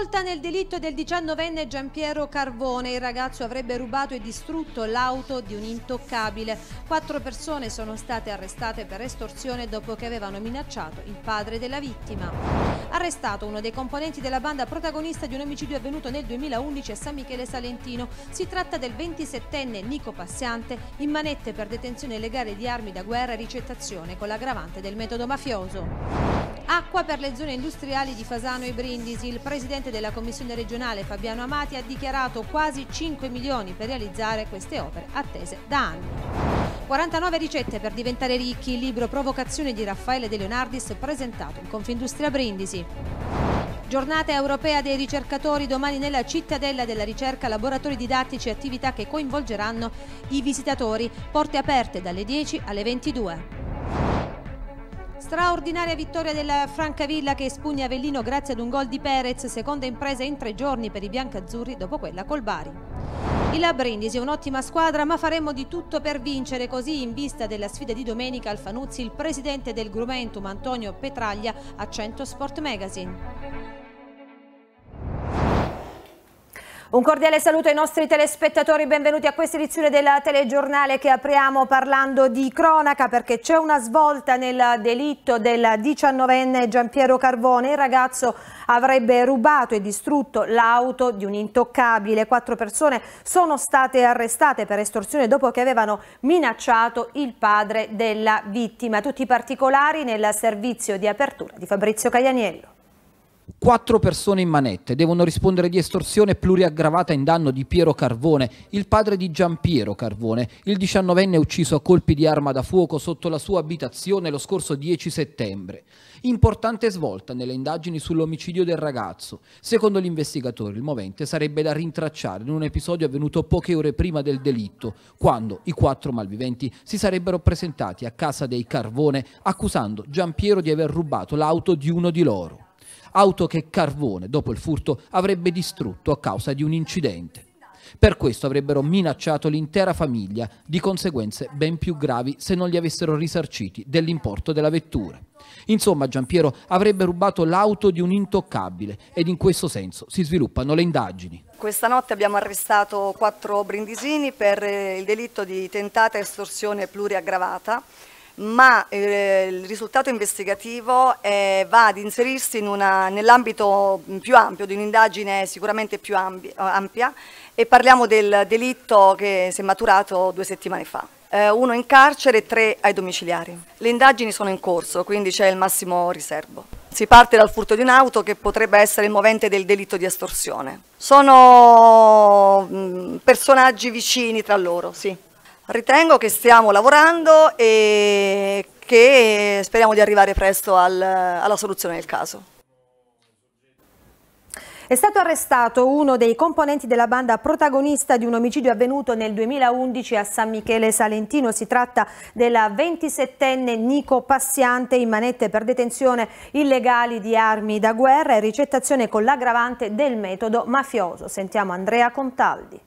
Volta nel delitto del 19enne Giampiero Carvone, il ragazzo avrebbe rubato e distrutto l'auto di un intoccabile. Quattro persone sono state arrestate per estorsione dopo che avevano minacciato il padre della vittima. Arrestato uno dei componenti della banda protagonista di un omicidio avvenuto nel 2011 a San Michele Salentino. Si tratta del 27enne Nico Passiante, in manette per detenzione legale di armi da guerra e ricettazione con l'aggravante del metodo mafioso. Acqua per le zone industriali di Fasano e Brindisi. Il presidente della commissione regionale Fabiano Amati ha dichiarato quasi 5 milioni per realizzare queste opere attese da anni. 49 ricette per diventare ricchi, il libro Provocazione di Raffaele De Leonardis presentato in Confindustria Brindisi. Giornata europea dei ricercatori domani nella cittadella della ricerca, laboratori didattici e attività che coinvolgeranno i visitatori, porte aperte dalle 10 alle 22. Straordinaria vittoria della Francavilla che espugna Avellino grazie ad un gol di Perez, seconda impresa in tre giorni per i biancazzurri dopo quella col Bari. Il Brindisi è un'ottima squadra ma faremo di tutto per vincere, così in vista della sfida di domenica al Fanuzzi il presidente del Grumentum Antonio Petraglia a 100 Sport Magazine. Un cordiale saluto ai nostri telespettatori, benvenuti a questa edizione del telegiornale che apriamo parlando di cronaca perché c'è una svolta nel delitto del 19enne Giampiero Carvone, il ragazzo avrebbe rubato e distrutto l'auto di un intoccabile. Quattro persone sono state arrestate per estorsione dopo che avevano minacciato il padre della vittima. Tutti i particolari nel servizio di apertura di Fabrizio Caglianiello. Quattro persone in manette devono rispondere di estorsione pluriaggravata in danno di Piero Carvone, il padre di Giampiero Carvone, il diciannovenne ucciso a colpi di arma da fuoco sotto la sua abitazione lo scorso 10 settembre. Importante svolta nelle indagini sull'omicidio del ragazzo. Secondo gli investigatori il movente sarebbe da rintracciare in un episodio avvenuto poche ore prima del delitto, quando i quattro malviventi si sarebbero presentati a casa dei Carvone accusando Giampiero di aver rubato l'auto di uno di loro auto che Carvone, dopo il furto, avrebbe distrutto a causa di un incidente. Per questo avrebbero minacciato l'intera famiglia di conseguenze ben più gravi se non li avessero risarciti dell'importo della vettura. Insomma, Giampiero avrebbe rubato l'auto di un intoccabile ed in questo senso si sviluppano le indagini. Questa notte abbiamo arrestato quattro brindisini per eh, il delitto di tentata estorsione pluriaggravata ma eh, il risultato investigativo eh, va ad inserirsi in nell'ambito mm, più ampio, di un'indagine sicuramente più ambi, eh, ampia e parliamo del delitto che si è maturato due settimane fa. Eh, uno in carcere e tre ai domiciliari. Le indagini sono in corso, quindi c'è il massimo riservo. Si parte dal furto di un'auto che potrebbe essere il movente del delitto di estorsione. Sono mm, personaggi vicini tra loro, sì. Ritengo che stiamo lavorando e che speriamo di arrivare presto al, alla soluzione del caso. È stato arrestato uno dei componenti della banda protagonista di un omicidio avvenuto nel 2011 a San Michele Salentino. Si tratta della 27enne Nico Passiante in manette per detenzione illegali di armi da guerra e ricettazione con l'aggravante del metodo mafioso. Sentiamo Andrea Contaldi.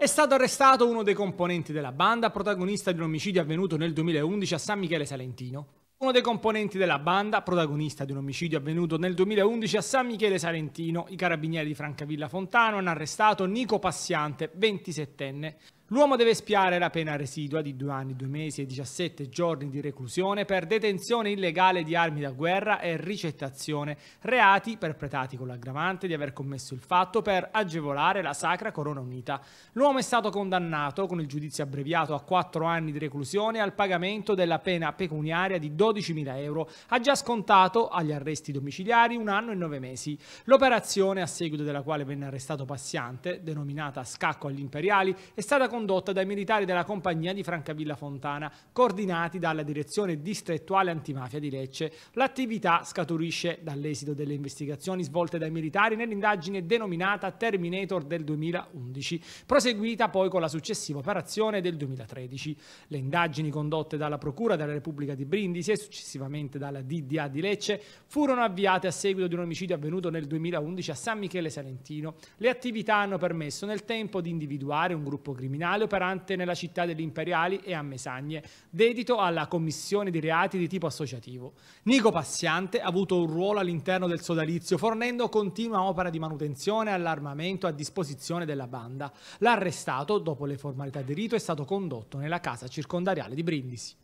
È stato arrestato uno dei componenti della banda, protagonista di un omicidio avvenuto nel 2011 a San Michele Salentino. Uno dei componenti della banda, protagonista di un omicidio avvenuto nel 2011 a San Michele Salentino, i carabinieri di Francavilla Fontano hanno arrestato Nico Passiante, 27enne. L'uomo deve spiare la pena residua di 2 anni, 2 mesi e 17 giorni di reclusione per detenzione illegale di armi da guerra e ricettazione, reati perpetrati con l'aggravante di aver commesso il fatto per agevolare la Sacra Corona Unita. L'uomo è stato condannato con il giudizio abbreviato a 4 anni di reclusione al pagamento della pena pecuniaria di 12.000 euro. Ha già scontato agli arresti domiciliari un anno e 9 mesi. L'operazione, a seguito della quale venne arrestato Passiante, denominata Scacco agli Imperiali, è stata condannata condotta dai militari della compagnia di Francavilla Fontana, coordinati dalla direzione distrettuale antimafia di Lecce. L'attività scaturisce dall'esito delle investigazioni svolte dai militari nell'indagine denominata Terminator del 2011, proseguita poi con la successiva operazione del 2013. Le indagini condotte dalla Procura della Repubblica di Brindisi e successivamente dalla DDA di Lecce furono avviate a seguito di un omicidio avvenuto nel 2011 a San Michele Salentino. Le attività hanno permesso nel tempo di individuare un gruppo criminale criminale operante nella città degli Imperiali e a Mesagne, dedito alla commissione di reati di tipo associativo. Nico Passiante ha avuto un ruolo all'interno del sodalizio, fornendo continua opera di manutenzione all'armamento a disposizione della banda. L'arrestato, dopo le formalità di rito, è stato condotto nella casa circondariale di Brindisi.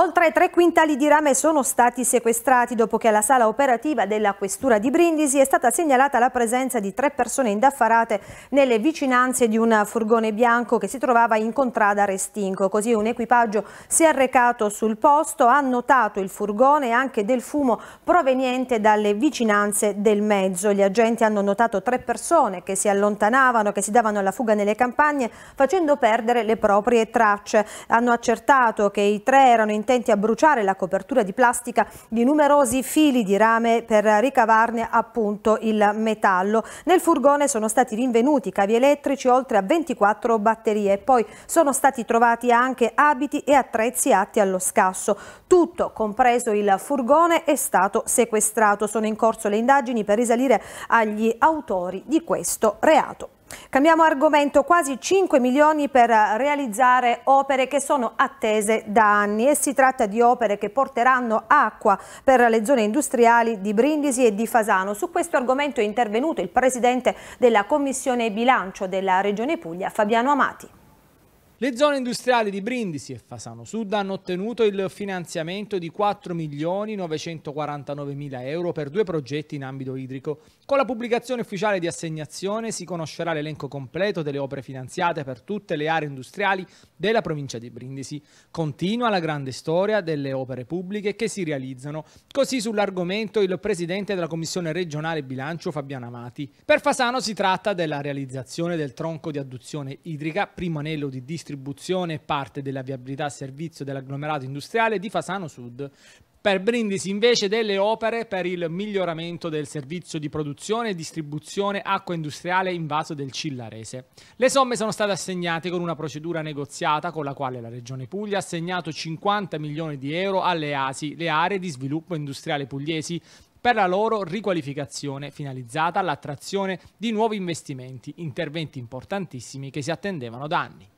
Oltre tre quintali di rame sono stati sequestrati dopo che alla sala operativa della questura di Brindisi è stata segnalata la presenza di tre persone indaffarate nelle vicinanze di un furgone bianco che si trovava in contrada Restinco. Così un equipaggio si è recato sul posto, ha notato il furgone e anche del fumo proveniente dalle vicinanze del mezzo. Gli agenti hanno notato tre persone che si allontanavano, che si davano alla fuga nelle campagne facendo perdere le proprie tracce. Hanno accertato che i tre erano in intenti a bruciare la copertura di plastica di numerosi fili di rame per ricavarne appunto il metallo. Nel furgone sono stati rinvenuti cavi elettrici oltre a 24 batterie e poi sono stati trovati anche abiti e attrezzi atti allo scasso. Tutto, compreso il furgone, è stato sequestrato. Sono in corso le indagini per risalire agli autori di questo reato. Cambiamo argomento, quasi 5 milioni per realizzare opere che sono attese da anni e si tratta di opere che porteranno acqua per le zone industriali di Brindisi e di Fasano. Su questo argomento è intervenuto il Presidente della Commissione Bilancio della Regione Puglia, Fabiano Amati. Le zone industriali di Brindisi e Fasano Sud hanno ottenuto il finanziamento di 4.949.000 euro per due progetti in ambito idrico. Con la pubblicazione ufficiale di assegnazione si conoscerà l'elenco completo delle opere finanziate per tutte le aree industriali della provincia di Brindisi. Continua la grande storia delle opere pubbliche che si realizzano. Così sull'argomento il presidente della Commissione regionale bilancio Fabiano Amati. Per Fasano si tratta della realizzazione del tronco di adduzione idrica, primo anello di distribuzione distribuzione e parte della viabilità a servizio dell'agglomerato industriale di Fasano Sud. Per Brindisi invece delle opere per il miglioramento del servizio di produzione e distribuzione acqua industriale in vaso del Cillarese. Le somme sono state assegnate con una procedura negoziata con la quale la Regione Puglia ha assegnato 50 milioni di euro alle ASI, le aree di sviluppo industriale pugliesi, per la loro riqualificazione finalizzata all'attrazione di nuovi investimenti, interventi importantissimi che si attendevano da anni.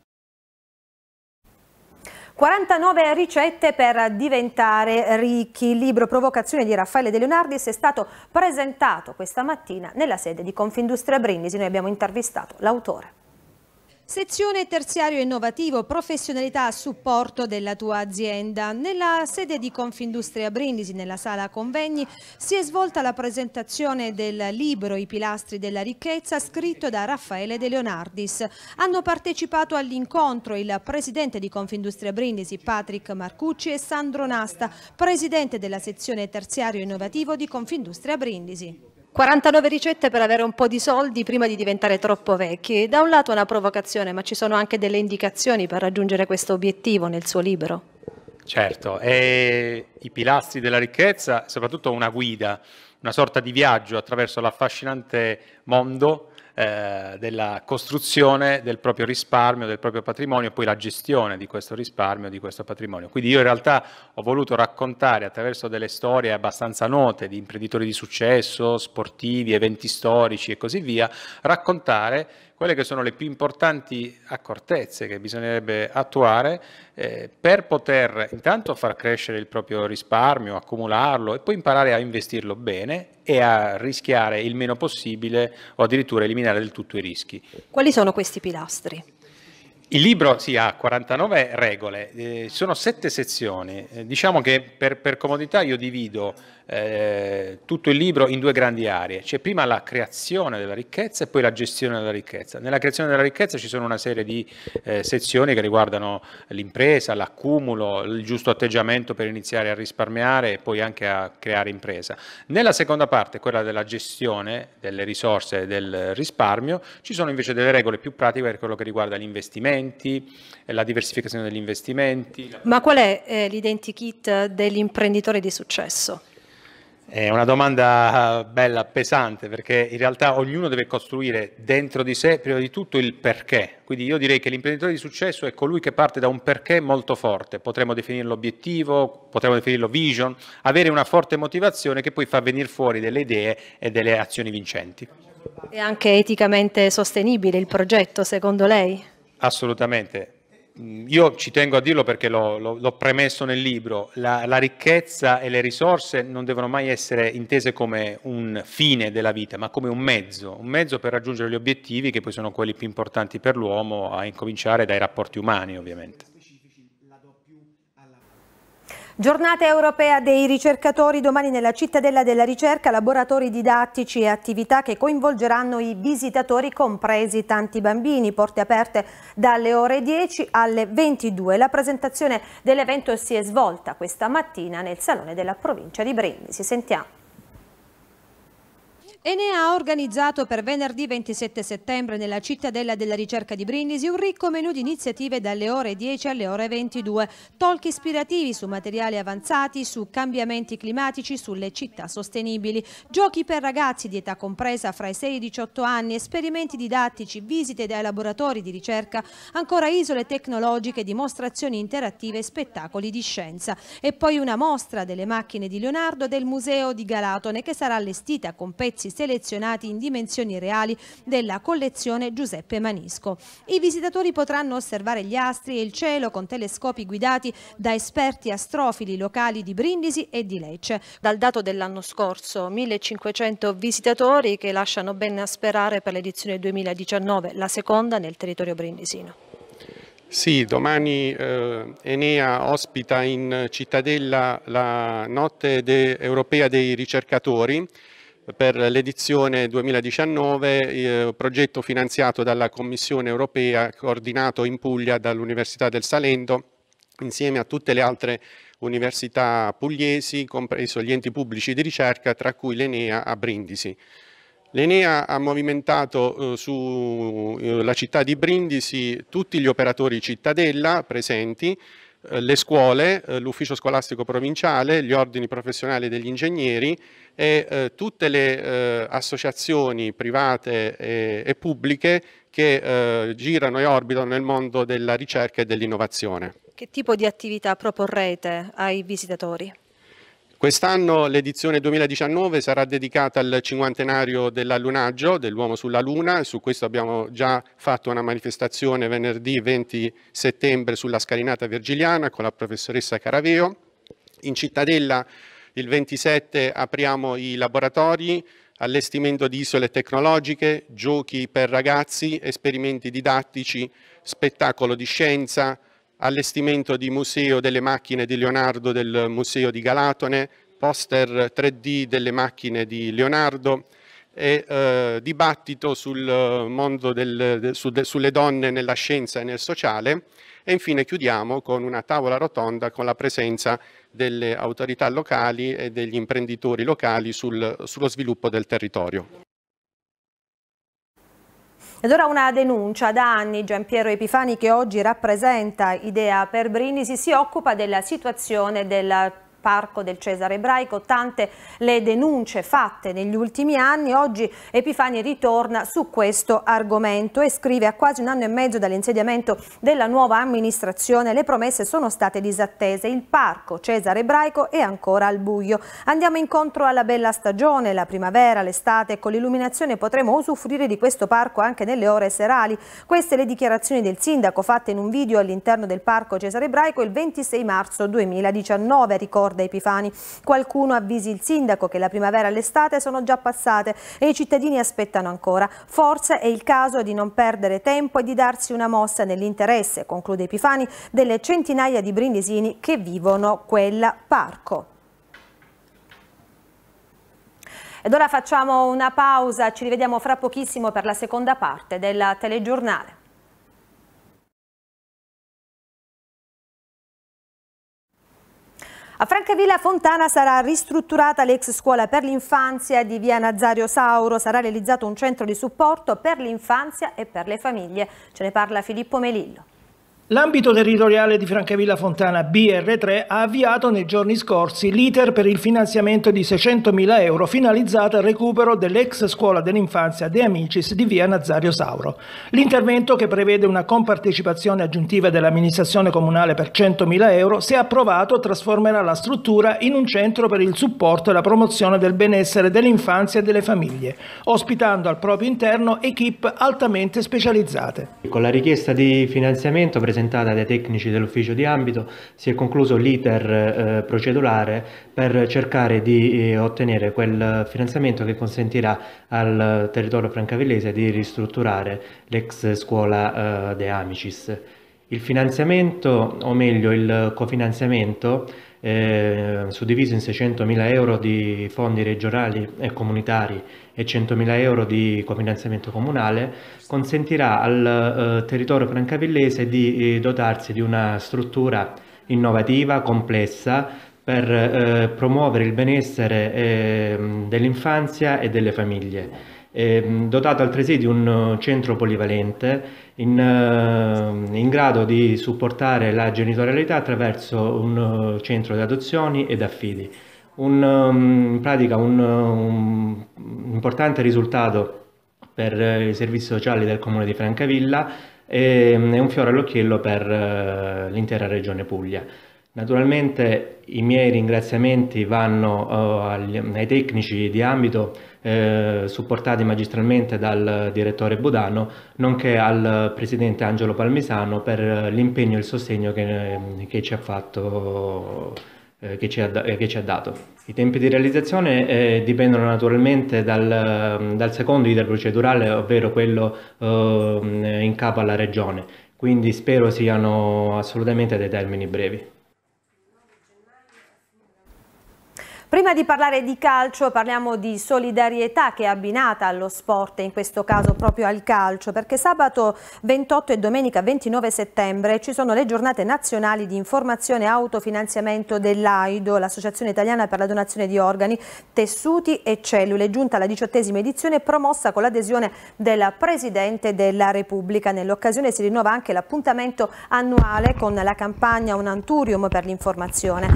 49 ricette per diventare ricchi. Il libro Provocazione di Raffaele De Leonardis è stato presentato questa mattina nella sede di Confindustria Brindisi. Noi abbiamo intervistato l'autore. Sezione terziario innovativo, professionalità a supporto della tua azienda. Nella sede di Confindustria Brindisi, nella sala convegni, si è svolta la presentazione del libro I pilastri della ricchezza scritto da Raffaele De Leonardis. Hanno partecipato all'incontro il presidente di Confindustria Brindisi, Patrick Marcucci e Sandro Nasta, presidente della sezione terziario innovativo di Confindustria Brindisi. 49 ricette per avere un po' di soldi prima di diventare troppo vecchi. Da un lato è una provocazione, ma ci sono anche delle indicazioni per raggiungere questo obiettivo nel suo libro. Certo, e i pilastri della ricchezza, soprattutto una guida, una sorta di viaggio attraverso l'affascinante mondo eh, della costruzione del proprio risparmio, del proprio patrimonio poi la gestione di questo risparmio, di questo patrimonio. Quindi io in realtà ho voluto raccontare attraverso delle storie abbastanza note di imprenditori di successo, sportivi, eventi storici e così via, raccontare quelle che sono le più importanti accortezze che bisognerebbe attuare eh, per poter intanto far crescere il proprio risparmio, accumularlo e poi imparare a investirlo bene e a rischiare il meno possibile o addirittura eliminare del tutto i rischi. Quali sono questi pilastri? Il libro sì, ha 49 regole, eh, sono sette sezioni. Eh, diciamo che per, per, comodità io divido eh, tutto il libro in due grandi aree. C'è prima la creazione della ricchezza e poi la gestione della ricchezza. Nella creazione della ricchezza ci sono una serie di eh, sezioni che riguardano l'impresa, l'accumulo, il giusto atteggiamento per iniziare a risparmiare e poi anche a creare impresa. Nella seconda parte, quella della gestione delle risorse e del risparmio, ci sono invece delle regole più pratiche per quello che riguarda l'investimento investimenti, eh, la diversificazione degli investimenti. Ma qual è eh, l'identikit dell'imprenditore di successo? È una domanda eh, bella, pesante, perché in realtà ognuno deve costruire dentro di sé prima di tutto il perché. Quindi io direi che l'imprenditore di successo è colui che parte da un perché molto forte. Potremmo definirlo obiettivo, potremmo definirlo vision, avere una forte motivazione che poi fa venire fuori delle idee e delle azioni vincenti. È anche eticamente sostenibile il progetto, secondo lei? Assolutamente. Mm, io ci tengo a dirlo perché l'ho, premesso nel libro, la, la, ricchezza e le risorse non devono mai essere intese come un fine della vita, ma come un mezzo, un mezzo per raggiungere gli obiettivi che poi sono quelli più importanti per l'uomo, a incominciare dai rapporti umani ovviamente. Giornata europea dei ricercatori domani nella cittadella della ricerca, laboratori didattici e attività che coinvolgeranno i visitatori compresi tanti bambini, porte aperte dalle ore 10 alle 22. La presentazione dell'evento si è svolta questa mattina nel Salone della provincia di Brindisi. Sentiamo. Enea ha organizzato per venerdì 27 settembre nella cittadella della ricerca di Brindisi un ricco menù di iniziative dalle ore 10 alle ore 22, talk ispirativi su materiali avanzati, su cambiamenti climatici, sulle città sostenibili, giochi per ragazzi di età compresa fra i 6 e i 18 anni, esperimenti didattici, visite dai laboratori di ricerca, ancora isole tecnologiche, dimostrazioni interattive e spettacoli di scienza. E poi una mostra delle macchine di Leonardo del Museo di Galatone che sarà allestita con pezzi spazi selezionati in dimensioni reali della collezione Giuseppe Manisco. I visitatori potranno osservare gli astri e il cielo con telescopi guidati da esperti astrofili locali di Brindisi e di Lecce. Dal dato dell'anno scorso 1500 visitatori che lasciano ben sperare per l'edizione 2019, la seconda nel territorio brindisino. Sì, domani eh, Enea ospita in cittadella la notte de europea dei ricercatori per l'edizione 2019, eh, progetto finanziato dalla Commissione europea, coordinato in Puglia dall'Università del Salento, insieme a tutte le altre università pugliesi, compreso gli enti pubblici di ricerca, tra cui l'Enea a Brindisi. L'Enea ha movimentato eh, sulla eh, città di Brindisi tutti gli operatori cittadella presenti, eh, le scuole, eh, l'ufficio scolastico provinciale, gli ordini professionali degli ingegneri e eh, tutte le associazioni private e, pubbliche che girano e orbitano nel mondo della ricerca e dell'innovazione. Che tipo di attività proporrete ai visitatori? Quest'anno l'edizione 2019 sarà dedicata al cinquantenario dell'allunaggio dell'uomo sulla Luna, su questo abbiamo già fatto una manifestazione venerdì 20 settembre sulla scalinata virgiliana con la professoressa Caraveo. In cittadella il 27 apriamo i laboratori, allestimento di isole tecnologiche, giochi per ragazzi, esperimenti didattici, spettacolo di scienza, allestimento di museo delle macchine di Leonardo del Museo di Galatone, poster 3D delle macchine di Leonardo e eh, dibattito sul eh, mondo del, de, su, de, sulle donne nella scienza e nel sociale e infine chiudiamo con una tavola rotonda con la presenza delle autorità locali e degli imprenditori locali sul, sullo sviluppo del territorio allora una denuncia da anni, Gian Piero Epifani che oggi rappresenta Idea per Brindisi si occupa della situazione del Parco del Cesare Ebraico, tante le denunce fatte negli ultimi anni, oggi Epifani ritorna su questo argomento e scrive a quasi un anno e mezzo dall'insediamento della nuova amministrazione le promesse sono state disattese, il Parco Cesare Ebraico è ancora al buio. Andiamo incontro alla bella stagione, la primavera, l'estate con l'illuminazione potremo usufruire di questo parco anche nelle ore serali. Queste le dichiarazioni del sindaco fatte in un video all'interno del Parco Cesare Ebraico il 26 marzo 2019, ricorda ricorda Epifani. Qualcuno avvisi il sindaco che la primavera e l'estate sono già passate e i cittadini aspettano ancora. Forse è il caso di non perdere tempo e di darsi una mossa nell'interesse, conclude Epifani, delle centinaia di brindisini che vivono quel parco. Ed ora facciamo una pausa, ci rivediamo fra pochissimo per la seconda parte del telegiornale. A Francavilla Fontana sarà ristrutturata l'ex scuola per l'infanzia di via Nazario Sauro, sarà realizzato un centro di supporto per l'infanzia e per le famiglie. Ce ne parla Filippo Melillo. L'ambito territoriale di Francavilla Fontana BR3 ha avviato nei giorni scorsi l'iter per il finanziamento di 600.000 euro finalizzato al recupero dell'ex scuola dell'infanzia De Amicis di via Nazario Sauro. L'intervento, che prevede una compartecipazione aggiuntiva dell'amministrazione comunale per 100.000 euro, se approvato trasformerà la struttura in un centro per il supporto e la promozione del benessere dell'infanzia e delle famiglie, ospitando al proprio interno equip altamente specializzate. Con la richiesta di finanziamento presentata presentata dai tecnici dell'ufficio di ambito, si è concluso l'iter eh, procedurale per cercare di eh, ottenere quel finanziamento che consentirà al territorio francavillese di ristrutturare l'ex scuola eh, De Amicis. Il finanziamento, o meglio il cofinanziamento, eh, suddiviso in 600.000 euro di fondi regionali e comunitari e 100.000 euro di cofinanziamento comunale, consentirà al eh, territorio francavillese di eh, dotarsi di una struttura innovativa, complessa, per eh, promuovere il benessere ehm, dell'infanzia e delle famiglie. Ehm, dotato altresì di un eh, centro polivalente in, eh, in grado di supportare la genitorialità attraverso un eh, centro di adozioni ed affidi un, um, in pratica un, um, un importante risultato per eh, i servizi sociali del comune di Francavilla e ehm, un fiore all'occhiello per eh, l'intera regione Puglia. Naturalmente i miei ringraziamenti vanno eh, agli, ai tecnici di ambito eh, supportati magistralmente dal direttore Budano, nonché al presidente Angelo Palmisano per l'impegno e il sostegno che, ehm, che ci ha fatto eh, che ci, ha, eh, che ci, ha, dato. I tempi di realizzazione eh, dipendono naturalmente dal, mm, dal secondo iter procedurale, ovvero quello eh, in capo alla regione, quindi spero siano assolutamente dei termini brevi. Prima di parlare di calcio parliamo di solidarietà che è abbinata allo sport e in questo caso proprio al calcio perché sabato 28 e domenica 29 settembre ci sono le giornate nazionali di informazione e autofinanziamento dell'AIDO, l'Associazione Italiana per la donazione di organi, tessuti e cellule, giunta alla diciottesima edizione promossa con l'adesione del Presidente della Repubblica. Nell'occasione si rinnova anche l'appuntamento annuale con la campagna Un Anturium per l'informazione.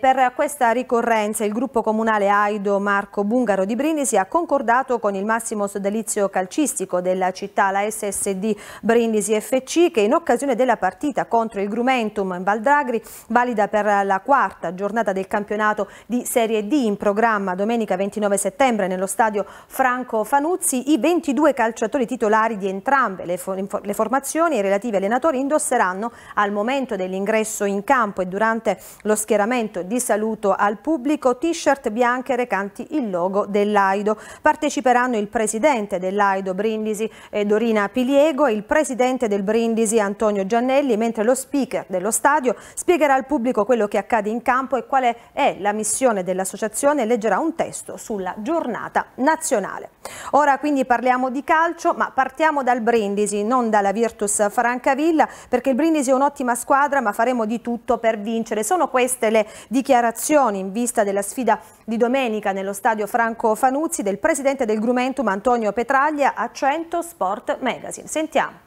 per questa ricorrenza il gruppo comunale Aido Marco Bungaro di Brindisi ha concordato con il massimo sodalizio calcistico della città, la SSD Brindisi FC, che in occasione della partita contro il Grumentum in Valdragri, valida per la quarta giornata del campionato di Serie D in programma domenica 29 settembre nello stadio Franco Fanuzzi, i 22 calciatori titolari di entrambe le, le formazioni e i relativi allenatori indosseranno al momento dell'ingresso in campo e durante lo schieramento di saluto al pubblico t-shirt bianche recanti il logo dell'AIDO. Parteciperanno il presidente dell'AIDO Brindisi eh, Dorina Piliego e il presidente del Brindisi Antonio Giannelli, mentre lo speaker dello stadio spiegherà al pubblico quello che accade in campo e quale è la missione dell'associazione e leggerà un testo sulla giornata nazionale. Ora quindi parliamo di calcio, ma partiamo dal Brindisi, non dalla Virtus Francavilla, perché il Brindisi è un'ottima squadra, ma faremo di tutto per vincere. Sono queste le dichiarazioni in vista della sfida di domenica nello stadio Franco Fanuzzi del presidente del Grumentum Antonio Petraglia a 100 Sport Magazine. Sentiamo.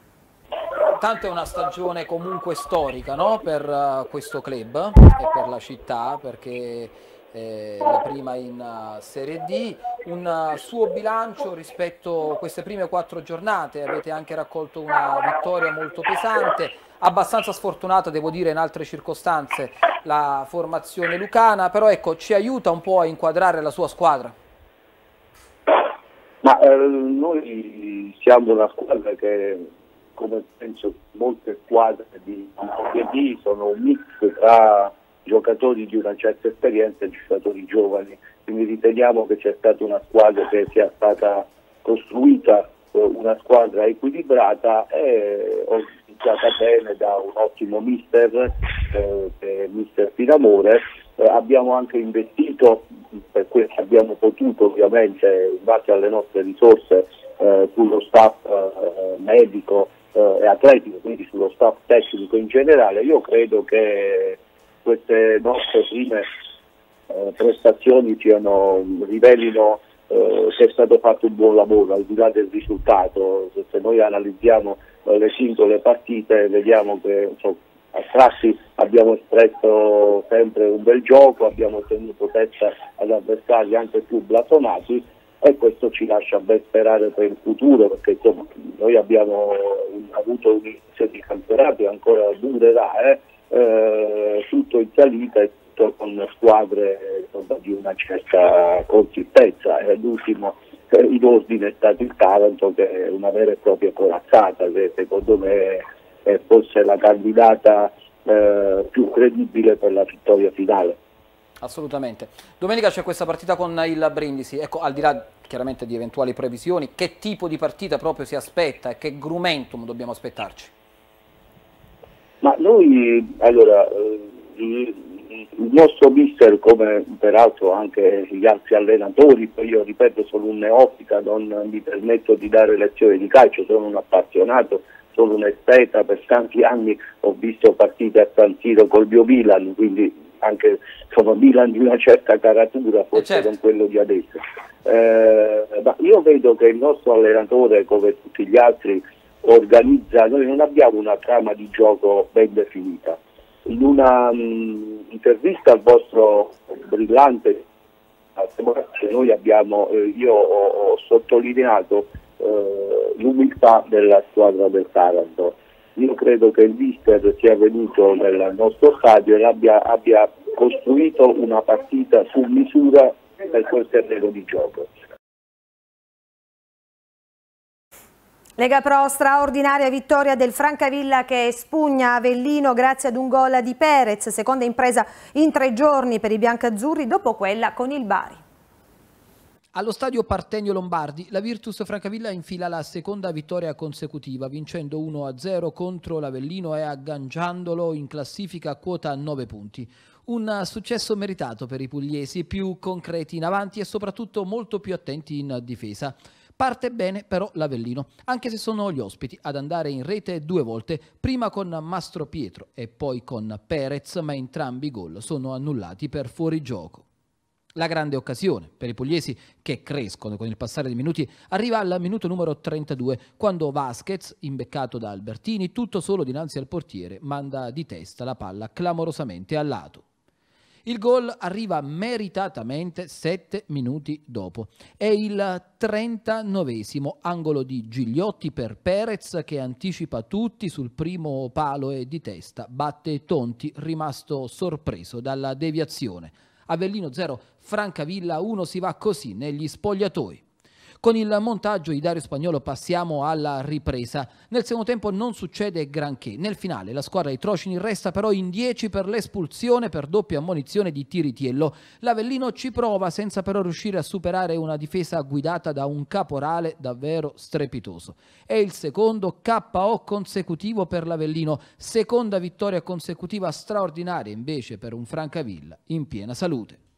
Tanto è una stagione comunque storica no? per eh, questo club e per la città perché è eh, la prima in eh, Serie D. Un suo bilancio rispetto a queste prime quattro giornate, avete anche raccolto una vittoria molto pesante abbastanza sfortunata, devo dire, in altre circostanze la formazione lucana, però ecco, ci aiuta un po' a inquadrare la sua squadra. Ma eh, noi siamo una squadra che, come penso molte squadre di PD, sono un mix tra giocatori di una certa esperienza e giocatori giovani, quindi riteniamo che c'è stata una squadra che sia stata costruita, eh, una squadra equilibrata e organizzata bene da un ottimo mister, eh, eh mister Pinamore. Eh, abbiamo anche investito, per quel che abbiamo potuto ovviamente, in base alle nostre risorse, eh, sullo staff eh, medico eh, e atletico, quindi sullo staff tecnico in generale. Io credo che queste nostre prime prestazioni siano, rivelino eh, che è stato fatto un buon lavoro, al di là del risultato, se noi analizziamo le singole partite vediamo che so, a Crassi abbiamo stretto sempre un bel gioco, abbiamo tenuto testa ad avversari anche più blasonati e questo ci lascia ben sperare per il futuro perché insomma, noi abbiamo avuto un inizio di campionato e ancora durerà eh? Eh, tutto in salita e tutto con squadre insomma, di una certa consistenza. l'ultimo eh, in ordine è stato il Taranto che è una vera e propria corazzata che secondo me è forse la candidata eh, più credibile per la vittoria finale. Assolutamente. Domenica c'è questa partita con il Brindisi, ecco al di là chiaramente di eventuali previsioni, che tipo di partita proprio si aspetta e che grumentum dobbiamo aspettarci? Ma noi, allora, eh, il nostro mister, come peraltro anche gli altri allenatori, poi io ripeto sono un neofita, non mi permetto di dare lezioni di calcio, sono un appassionato, sono un esteta, per tanti anni ho visto partite a San Siro col mio Milan, quindi anche sono Milan di una certa caratura, forse certo. con quello di adesso. Eh, ma io vedo che il nostro allenatore, come tutti gli altri, organizza, noi non abbiamo una trama di gioco ben definita in una mh, mm, intervista al vostro brillante che noi abbiamo, eh, io ho, ho sottolineato eh, l'umiltà della squadra del Taranto. Io credo che il Mister sia venuto nel nostro stadio e abbia, abbia costruito una partita su misura per quel terreno di gioco. Lega Pro straordinaria vittoria del Francavilla che spugna Avellino grazie ad un gol di Perez, seconda impresa in tre giorni per i biancazzurri dopo quella con il Bari. Allo stadio Partenio Lombardi la Virtus Francavilla infila la seconda vittoria consecutiva vincendo 1-0 contro l'Avellino e agganciandolo in classifica a quota 9 punti. Un successo meritato per i pugliesi, più concreti in avanti e soprattutto molto più attenti in difesa. Parte bene però l'Avellino, anche se sono gli ospiti ad andare in rete due volte, prima con Mastro Pietro e poi con Perez, ma entrambi i gol sono annullati per fuorigioco. La grande occasione per i pugliesi che crescono con il passare dei minuti arriva al minuto numero 32 quando Vasquez, imbeccato da Albertini, tutto solo dinanzi al portiere, manda di testa la palla clamorosamente a lato. Il gol arriva meritatamente 7 minuti dopo. È il 39 angolo di Gigliotti per Perez che anticipa tutti sul primo palo e di testa. Batte Tonti, rimasto sorpreso dalla deviazione. Avellino 0, Francavilla 1 si va così negli spogliatoi. Con il montaggio di Dario Spagnolo passiamo alla ripresa. Nel secondo tempo non succede granché. Nel finale la squadra di Trocini resta però in 10 per l'espulsione per doppia ammonizione di Tiritiello. L'Avellino ci prova senza però riuscire a superare una difesa guidata da un caporale davvero strepitoso. È il secondo KO consecutivo per l'Avellino, seconda vittoria consecutiva straordinaria invece per un Francavilla in piena salute.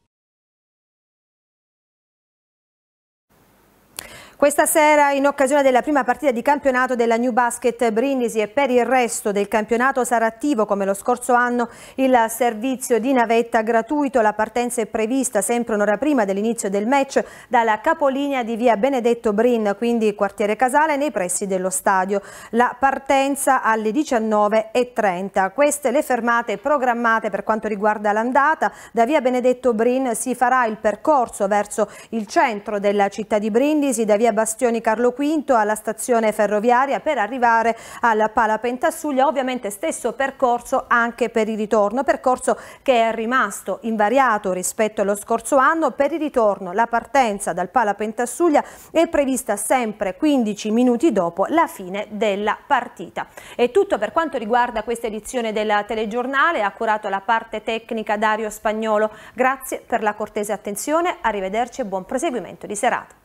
Questa sera, in occasione della prima partita di campionato della New Basket Brindisi e per il resto del campionato sarà attivo, come lo scorso anno, il servizio di navetta gratuito. La partenza è prevista sempre un'ora prima dell'inizio del match dalla capolinea di via Benedetto Brin, quindi quartiere Casale, nei pressi dello stadio. La partenza alle 19.30. Queste le fermate programmate per quanto riguarda l'andata. Da via Benedetto Brin si farà il percorso verso il centro della città di Brindisi, da via Bastioni Carlo V alla stazione ferroviaria per arrivare al Pala Pentasuglia, ovviamente stesso percorso anche per il ritorno, percorso che è rimasto invariato rispetto allo scorso anno, per il ritorno la partenza dal Pala Pentasuglia è prevista sempre 15 minuti dopo la fine della partita. È tutto per quanto riguarda questa edizione del telegiornale, ha curato la parte tecnica Dario Spagnolo, grazie per la cortese attenzione, arrivederci e buon proseguimento di serata.